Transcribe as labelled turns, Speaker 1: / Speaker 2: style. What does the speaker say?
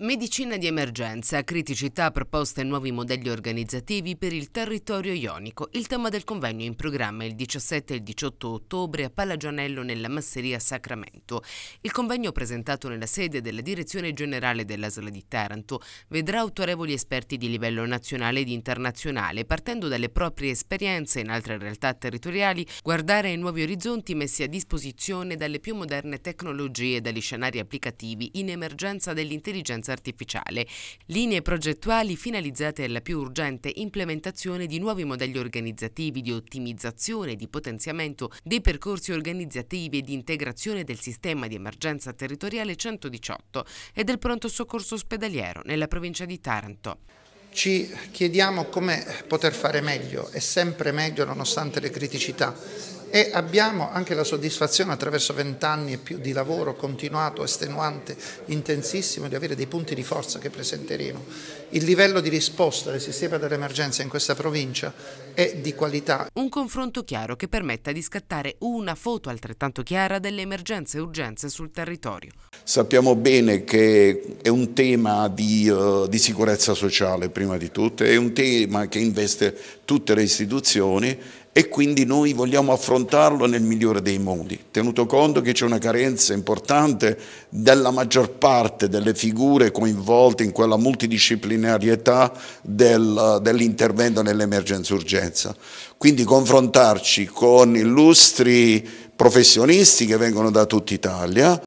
Speaker 1: Medicina di emergenza, criticità, proposte e nuovi modelli organizzativi per il territorio ionico. Il tema del convegno in programma il 17 e il 18 ottobre a Palagianello nella Masseria Sacramento. Il convegno presentato nella sede della Direzione Generale dell'Asla di Taranto vedrà autorevoli esperti di livello nazionale ed internazionale, partendo dalle proprie esperienze in altre realtà territoriali, guardare ai nuovi orizzonti messi a disposizione dalle più moderne tecnologie e dagli scenari applicativi in emergenza dell'intelligenza intelligenza artificiale, linee progettuali finalizzate alla più urgente implementazione di nuovi modelli organizzativi di ottimizzazione, di potenziamento dei percorsi organizzativi e di integrazione del sistema di emergenza territoriale 118 e del pronto soccorso ospedaliero nella provincia di Taranto ci chiediamo come poter
Speaker 2: fare meglio e sempre meglio nonostante le criticità e abbiamo anche la soddisfazione attraverso vent'anni e più di lavoro continuato, estenuante, intensissimo, di avere dei punti di forza che presenteremo. Il livello di risposta del sistema dell'emergenza in questa provincia
Speaker 1: è di qualità. Un confronto chiaro che permetta di scattare una foto altrettanto chiara delle emergenze e urgenze sul territorio.
Speaker 3: Sappiamo bene che è un tema di, uh, di sicurezza sociale prima di tutto, è un tema che investe tutte le istituzioni e quindi noi vogliamo affrontarlo nel migliore dei modi, tenuto conto che c'è una carenza importante della maggior parte delle figure coinvolte in quella multidisciplinarietà del, dell'intervento nell'emergenza-urgenza. Quindi confrontarci con illustri professionisti che vengono da tutta Italia,